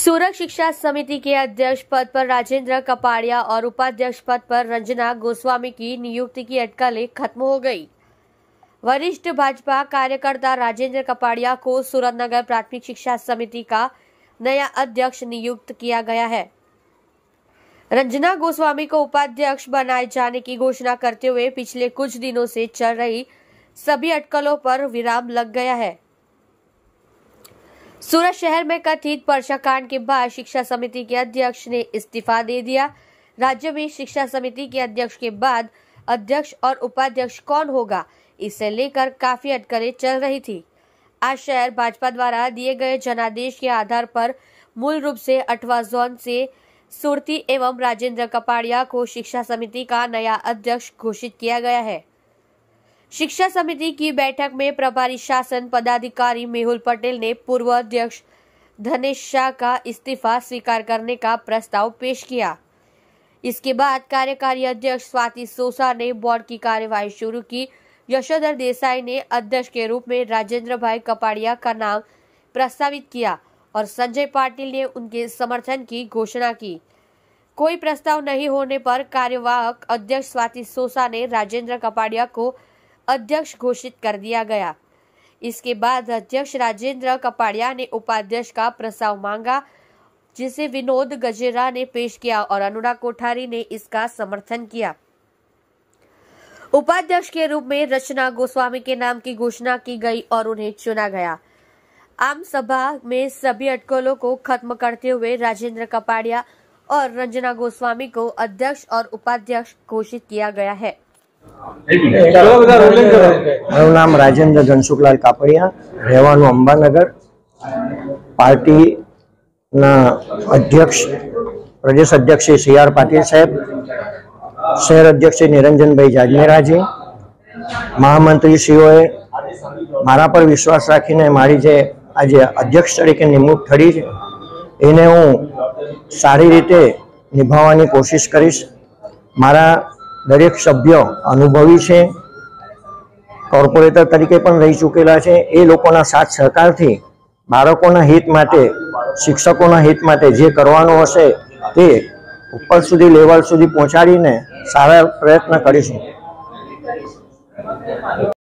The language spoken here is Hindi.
सूरत शिक्षा समिति के अध्यक्ष पद पर राजेंद्र कपाड़िया और उपाध्यक्ष पद पर रंजना गोस्वामी की नियुक्ति की अटकलें खत्म हो गई वरिष्ठ भाजपा कार्यकर्ता राजेंद्र कपाड़िया को सूरत नगर प्राथमिक शिक्षा समिति का नया अध्यक्ष नियुक्त किया गया है रंजना गोस्वामी को उपाध्यक्ष बनाए जाने की घोषणा करते हुए पिछले कुछ दिनों से चल रही सभी अटकलों पर विराम लग गया है सूरत शहर में कथित परीक्षाकांड कांड के बाद शिक्षा समिति के अध्यक्ष ने इस्तीफा दे दिया राज्य में शिक्षा समिति के अध्यक्ष के बाद अध्यक्ष और उपाध्यक्ष कौन होगा इसे लेकर काफी अटकलें चल रही थी आज शहर भाजपा द्वारा दिए गए जनादेश के आधार पर मूल रूप से अठवा जोन से सुरती एवं राजेंद्र कपाड़िया को शिक्षा समिति का नया अध्यक्ष घोषित किया गया है शिक्षा समिति की बैठक में प्रभारी शासन पदाधिकारी मेहुल पटेल ने पूर्व अध्यक्ष धनेश शाह का इस्तीफा स्वीकार करने का प्रस्ताव पेश किया इसके बाद कार्यकारी अध्यक्ष स्वाति सोसा ने बोर्ड की कार्यवाही शुरू की यशोधर देसाई ने अध्यक्ष के रूप में राजेंद्र भाई कपाड़िया का नाम प्रस्तावित किया और संजय पाटिल ने उनके समर्थन की घोषणा की कोई प्रस्ताव नहीं होने पर कार्यवाहक अध्यक्ष स्वाति सोसा ने राजेंद्र कपाड़िया को अध्यक्ष घोषित कर दिया गया इसके बाद अध्यक्ष राजेंद्र कपाड़िया ने उपाध्यक्ष का प्रस्ताव मांगा जिसे विनोद गजेरा ने पेश किया और अनुराग कोठारी ने इसका समर्थन किया उपाध्यक्ष के रूप में रचना गोस्वामी के नाम की घोषणा की गई और उन्हें चुना गया आम सभा में सभी अटकलों को खत्म करते हुए राजेंद्र कपाड़िया और रंजना गोस्वामी को अध्यक्ष और उपाध्यक्ष घोषित किया गया है મારું નામ રાજેન્દ્ર ધનસુખલાલ કાપડિયા રહેવાનું અંબાનગર પાર્ટીના અધ્યક્ષ પ્રદેશ અધ્યક્ષ શ્રી સી આર પાટીલ સાહેબ શહેર અધ્યક્ષ શ્રી નિરંજનભાઈ જાજમેરાજી મહામંત્રીશ્રીઓએ મારા પર વિશ્વાસ રાખીને મારી જે આજે અધ્યક્ષ તરીકે નિમણૂક થઈ છે એને હું સારી રીતે નિભાવવાની કોશિશ કરીશ મારા દરેક સભ્ય અનુભવી છે કોર્પોરેટર તરીકે પણ રહી ચૂકેલા છે એ લોકોના સાથ સહકારથી બાળકોના હિત માટે શિક્ષકોના હિત માટે જે કરવાનું હશે તે ઉપર સુધી લેવલ સુધી પહોંચાડીને સારા પ્રયત્ન કરીશું